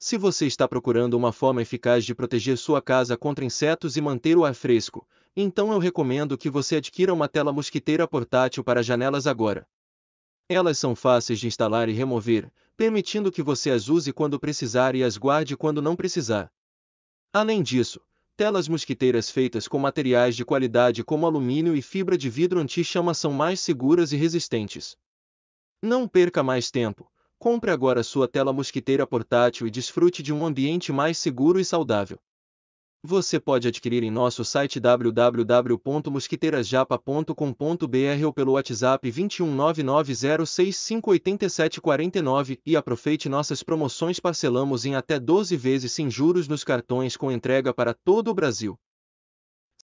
Se você está procurando uma forma eficaz de proteger sua casa contra insetos e manter o ar fresco, então eu recomendo que você adquira uma tela mosquiteira portátil para janelas agora. Elas são fáceis de instalar e remover, permitindo que você as use quando precisar e as guarde quando não precisar. Além disso, telas mosquiteiras feitas com materiais de qualidade como alumínio e fibra de vidro anti-chama são mais seguras e resistentes. Não perca mais tempo Compre agora sua tela mosquiteira portátil e desfrute de um ambiente mais seguro e saudável. Você pode adquirir em nosso site www.mosquiteirasjapa.com.br ou pelo WhatsApp 21990658749 e aproveite nossas promoções parcelamos em até 12 vezes sem juros nos cartões com entrega para todo o Brasil.